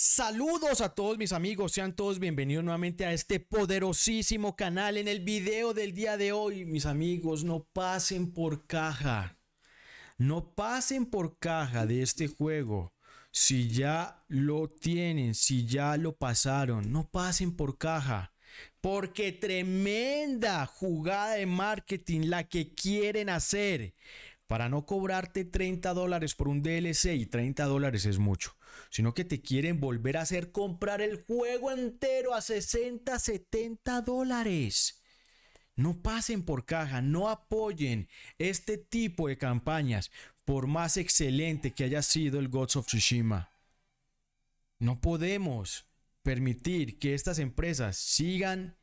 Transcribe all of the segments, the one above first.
Saludos a todos mis amigos, sean todos bienvenidos nuevamente a este poderosísimo canal. En el video del día de hoy, mis amigos, no pasen por caja. No pasen por caja de este juego. Si ya lo tienen, si ya lo pasaron, no pasen por caja. Porque tremenda jugada de marketing la que quieren hacer para no cobrarte 30 dólares por un DLC y 30 dólares es mucho, sino que te quieren volver a hacer comprar el juego entero a 60, 70 dólares. No pasen por caja, no apoyen este tipo de campañas, por más excelente que haya sido el Gods of Tsushima. No podemos permitir que estas empresas sigan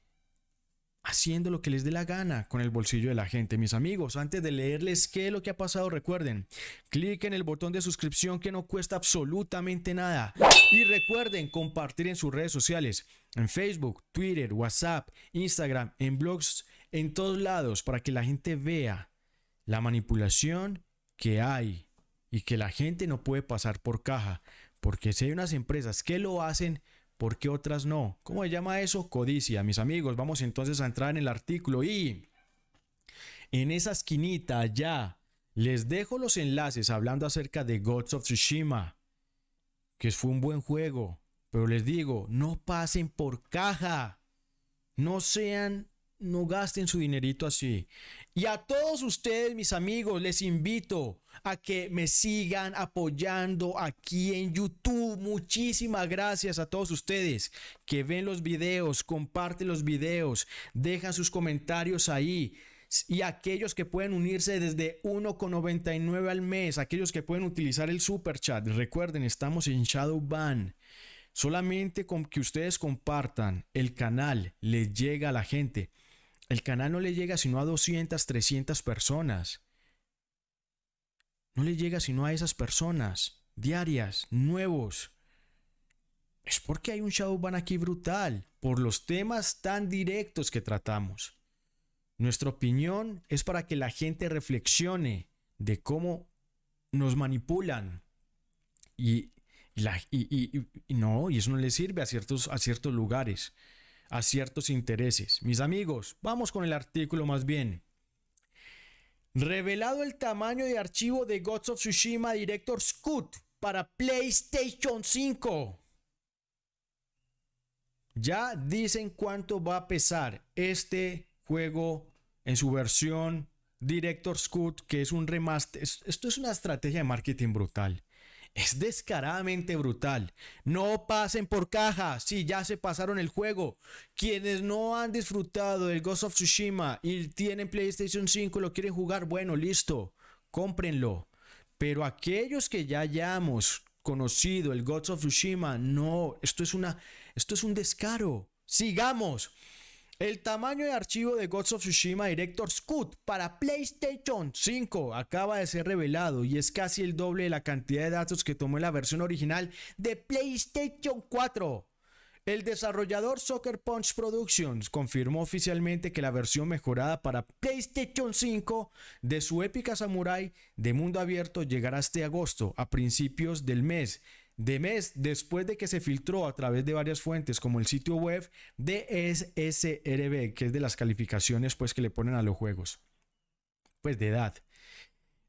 haciendo lo que les dé la gana con el bolsillo de la gente. Mis amigos, antes de leerles qué es lo que ha pasado, recuerden, cliquen el botón de suscripción que no cuesta absolutamente nada. Y recuerden compartir en sus redes sociales, en Facebook, Twitter, WhatsApp, Instagram, en blogs, en todos lados, para que la gente vea la manipulación que hay y que la gente no puede pasar por caja. Porque si hay unas empresas que lo hacen, ¿Por qué otras no? ¿Cómo se llama eso? Codicia, mis amigos. Vamos entonces a entrar en el artículo y en esa esquinita ya les dejo los enlaces hablando acerca de Gods of Tsushima, que fue un buen juego, pero les digo, no pasen por caja. No sean no gasten su dinerito así. Y a todos ustedes, mis amigos, les invito a que me sigan apoyando aquí en YouTube. Muchísimas gracias a todos ustedes que ven los videos, comparten los videos, dejan sus comentarios ahí y aquellos que pueden unirse desde 1,99 al mes, aquellos que pueden utilizar el super chat. Recuerden, estamos en Shadowban. Solamente con que ustedes compartan el canal, les llega a la gente. El canal no le llega sino a 200, 300 personas. No le llega sino a esas personas diarias, nuevos. Es porque hay un Shadowban aquí brutal, por los temas tan directos que tratamos. Nuestra opinión es para que la gente reflexione de cómo nos manipulan. Y, no, y eso no le sirve a ciertos, a ciertos lugares a ciertos intereses. Mis amigos, vamos con el artículo más bien. Revelado el tamaño de archivo de Gods of Tsushima Director's Cut para PlayStation 5. Ya dicen cuánto va a pesar este juego en su versión Director Cut, que es un remaster. Esto es una estrategia de marketing brutal. Es descaradamente brutal. No pasen por caja si ya se pasaron el juego. Quienes no han disfrutado del Ghost of Tsushima y tienen PlayStation 5 lo quieren jugar, bueno, listo, cómprenlo. Pero aquellos que ya hayamos conocido el Ghost of Tsushima, no, esto es una esto es un descaro. Sigamos. El tamaño de archivo de Gods of Tsushima Director's Cut para PlayStation 5 acaba de ser revelado y es casi el doble de la cantidad de datos que tomó la versión original de PlayStation 4. El desarrollador Soccer Punch Productions confirmó oficialmente que la versión mejorada para PlayStation 5 de su épica Samurai de mundo abierto llegará este agosto a principios del mes de mes después de que se filtró a través de varias fuentes como el sitio web de e SSRB, que es de las calificaciones pues que le ponen a los juegos, pues de edad.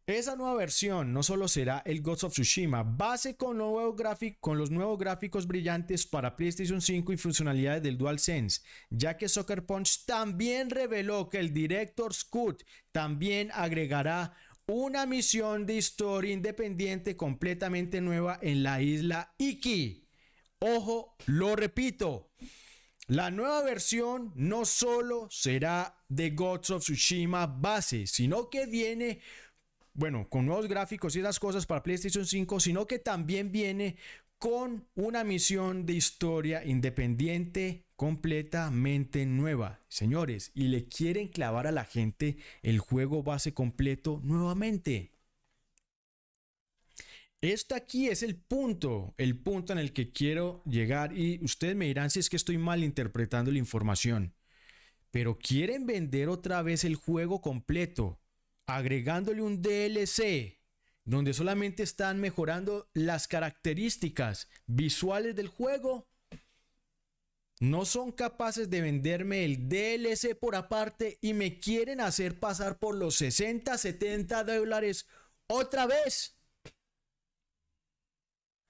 Esa nueva versión no solo será el Ghost of Tsushima, base con, nuevo con, los nuevos gráficos brillantes para PlayStation 5 y funcionalidades del DualSense, ya que Soccer Punch también reveló que el director Scoot también agregará una misión de historia independiente completamente nueva en la isla Iki. Ojo, lo repito. La nueva versión no solo será de Gods of Tsushima base, sino que viene, bueno, con nuevos gráficos y esas cosas para PlayStation 5, sino que también viene con una misión de historia independiente completamente nueva, señores, y le quieren clavar a la gente el juego base completo nuevamente. Esto aquí es el punto, el punto en el que quiero llegar y ustedes me dirán si es que estoy mal interpretando la información. Pero quieren vender otra vez el juego completo, agregándole un DLC, donde solamente están mejorando las características visuales del juego no son capaces de venderme el DLC por aparte y me quieren hacer pasar por los 60, 70 dólares otra vez.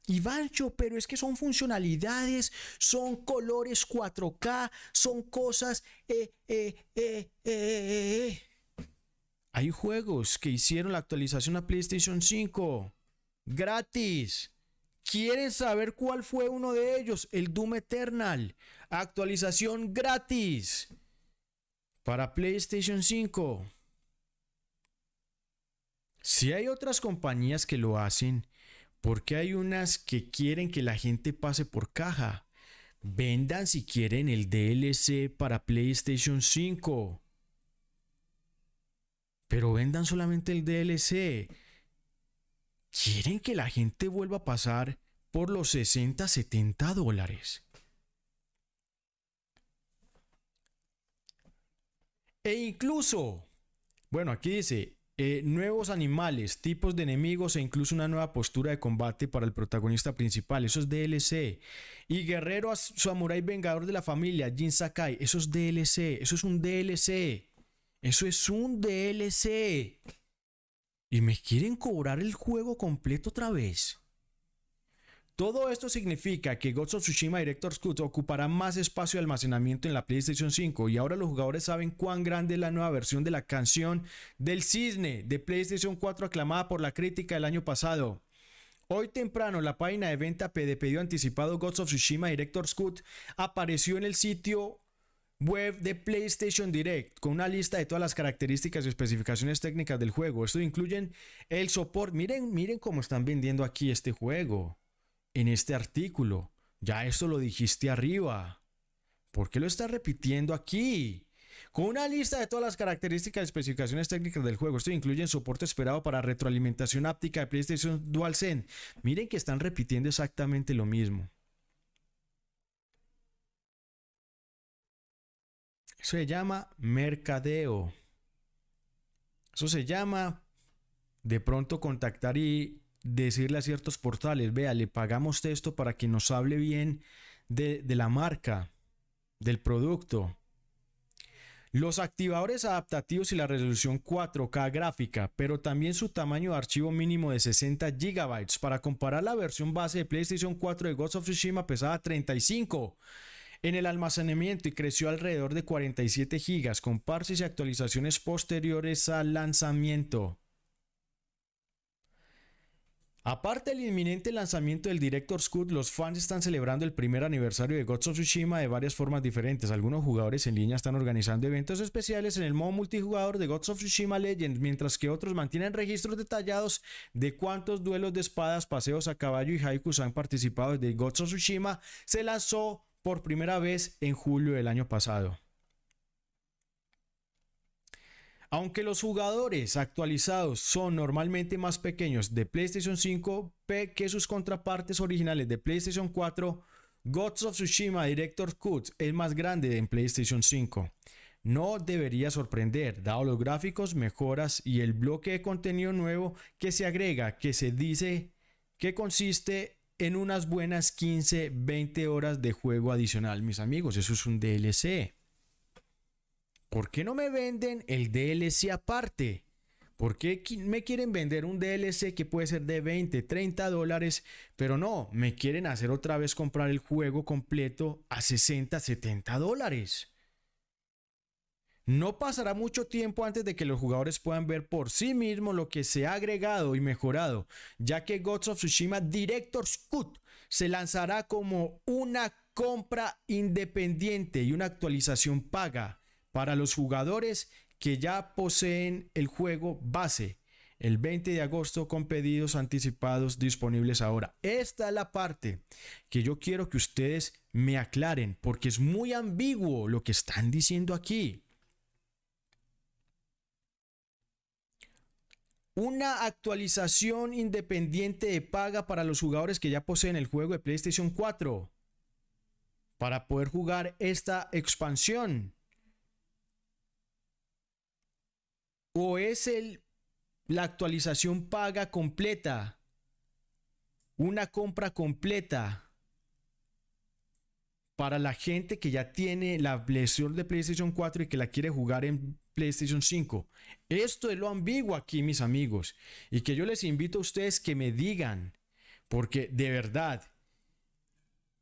Ivancho, pero es que son funcionalidades, son colores 4K, son cosas... Eh, eh, eh, Hay juegos que hicieron la actualización a PlayStation 5 gratis. ¿Quieren saber cuál fue uno de ellos? El Doom Eternal. Actualización gratis para PlayStation 5. Si hay otras compañías que lo hacen, porque hay unas que quieren que la gente pase por caja? Vendan si quieren el DLC para PlayStation 5. Pero vendan solamente el DLC. ¿Quieren que la gente vuelva a pasar por los 60, 70 dólares? E incluso, bueno, aquí dice, eh, nuevos animales, tipos de enemigos e incluso una nueva postura de combate para el protagonista principal. Eso es DLC. Y Guerrero, Samurai Vengador de la Familia, Jin Sakai. Eso es DLC. Eso es un DLC. Eso es un DLC. Y me quieren cobrar el juego completo otra vez. Todo esto significa que Ghost of Tsushima Director's Cut ocupará más espacio de almacenamiento en la PlayStation 5 y ahora los jugadores saben cuán grande es la nueva versión de la canción del cisne de PlayStation 4 aclamada por la crítica el año pasado. Hoy temprano, la página de venta de anticipado Ghost of Tsushima Director's Cut apareció en el sitio web de PlayStation Direct con una lista de todas las características y especificaciones técnicas del juego. Esto incluyen el soporte. Miren, miren cómo están vendiendo aquí este juego en este artículo. Ya esto lo dijiste arriba. ¿Por qué lo estás repitiendo aquí? Con una lista de todas las características y especificaciones técnicas del juego. Esto incluye soporte esperado para retroalimentación áptica de PlayStation DualSense. Miren que están repitiendo exactamente lo mismo. Eso se llama mercadeo. Eso se llama de pronto contactar y decirle a ciertos portales, vea, le pagamos esto para que nos hable bien de, la marca, del producto. Los activadores adaptativos y la resolución 4K gráfica, pero también su tamaño de archivo mínimo de 60 GB. Para comparar, la versión base de PlayStation 4 de Ghost of Tsushima pesaba 35 en el almacenamiento y creció alrededor de 47 GB con parches y actualizaciones posteriores al lanzamiento. Aparte del inminente lanzamiento del Director's Cut, los fans están celebrando el primer aniversario de Gods of Tsushima de varias formas diferentes. Algunos jugadores en línea están organizando eventos especiales en el modo multijugador de Gods of Tsushima Legends, mientras que otros mantienen registros detallados de cuántos duelos de espadas, paseos a caballo y haikus han participado desde Gods of Tsushima. Se lanzó por primera vez en julio del año pasado. Aunque los jugadores actualizados son normalmente más pequeños de PlayStation 5 que sus contrapartes originales de PlayStation 4, Gods of Tsushima Director's Cut es más grande en PlayStation 5. No debería sorprender, dado los gráficos, mejoras y el bloque de contenido nuevo que se agrega, que se dice que consiste en unas buenas 15-20 horas de juego adicional, mis amigos, eso es un DLC. ¿por qué no me venden el DLC aparte? ¿Por qué me quieren vender un DLC que puede ser de 20, 30 dólares? Pero no, me quieren hacer otra vez comprar el juego completo a 60, 70 dólares. No pasará mucho tiempo antes de que los jugadores puedan ver por sí mismos lo que se ha agregado y mejorado, ya que Gods of Tsushima Director's Cut se lanzará como una compra independiente y una actualización paga para los jugadores que ya poseen el juego base el 20 de agosto con pedidos anticipados disponibles ahora. Esta es la parte que yo quiero que ustedes me aclaren porque es muy ambiguo lo que están diciendo aquí. Una actualización independiente de paga para los jugadores que ya poseen el juego de PlayStation 4 para poder jugar esta expansión. o es el, la actualización paga completa, una compra completa para la gente que ya tiene la versión de PlayStation 4 y que la quiere jugar en PlayStation 5. Esto es lo ambiguo aquí, mis amigos, y que yo les invito a ustedes que me digan, porque de verdad,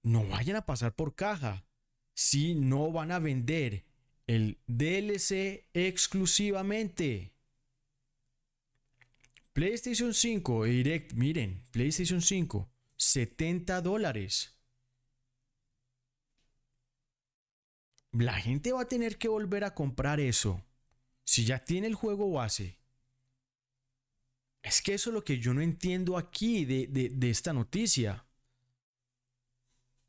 no vayan a pasar por caja si no van a vender el DLC exclusivamente. PlayStation 5 eh, Direct, miren, PlayStation 5, 70 dólares. La gente va a tener que volver a comprar eso. Si ya tiene el juego base. Es que eso es lo que yo no entiendo aquí de, esta noticia.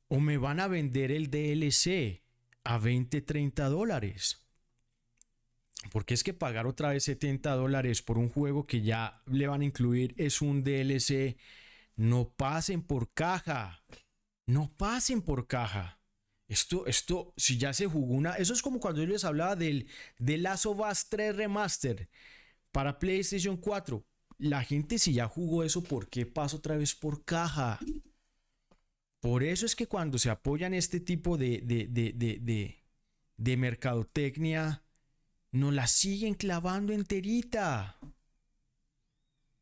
O me van a vender el DLC a 20, 30 dólares. Porque es que pagar otra vez 70 dólares por un juego que ya le van a incluir es un DLC. No pasen por caja. No pasen por caja. Esto, esto, si ya se jugó una. Eso es como cuando yo les hablaba del de lazo 3 Remaster para PlayStation 4. La gente, si ya jugó eso, ¿por qué pasa otra vez por caja? Por eso es que cuando se apoyan este tipo de, mercadotecnia, nos la siguen clavando enterita.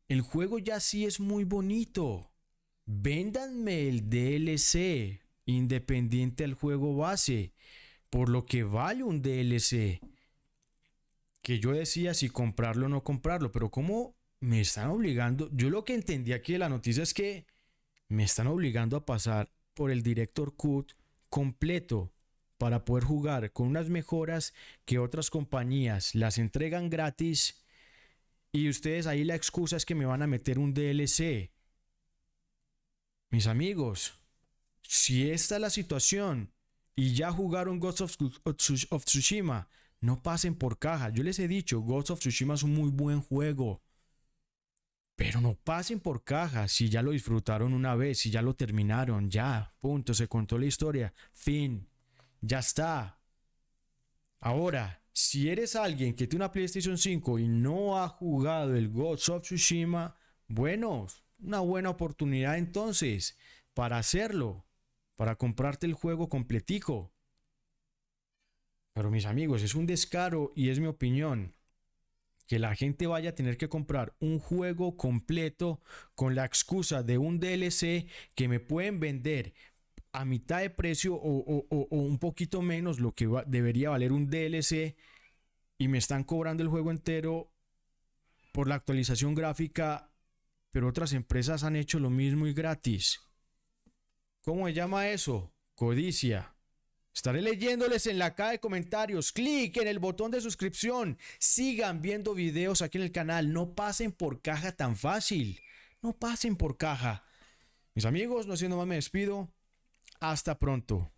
El juego ya sí es muy bonito. Véndanme el DLC independiente al juego base, por lo que vale un DLC. Que yo decía si comprarlo o no comprarlo, pero como me están obligando, yo lo que entendí aquí de la noticia es que me están obligando a pasar por el director Cut completo para poder jugar con unas mejoras que otras compañías las entregan gratis y ustedes ahí la excusa es que me van a meter un DLC. Mis amigos, si esta es la situación y ya jugaron Ghost of, Tsushima, no pasen por caja. Yo les he dicho, Ghost of Tsushima es un muy buen juego. Pero no pasen por caja si ya lo disfrutaron una vez, si ya lo terminaron, ya, punto, se contó la historia, fin, ya está. Ahora, si eres alguien que tiene una PlayStation 5 y no ha jugado el God of Tsushima, bueno, una buena oportunidad entonces para hacerlo, para comprarte el juego completico. Pero mis amigos, es un descaro y es mi opinión que la gente vaya a tener que comprar un juego completo con la excusa de un DLC que me pueden vender a mitad de precio o, un poquito menos lo que debería valer un DLC y me están cobrando el juego entero por la actualización gráfica, pero otras empresas han hecho lo mismo y gratis. ¿Cómo se llama eso? Codicia. Estaré leyéndoles en la caja de comentarios. Clic en el botón de suscripción. Sigan viendo videos aquí en el canal. No pasen por caja tan fácil. No pasen por caja. Mis amigos, no siendo más, me despido. Hasta pronto.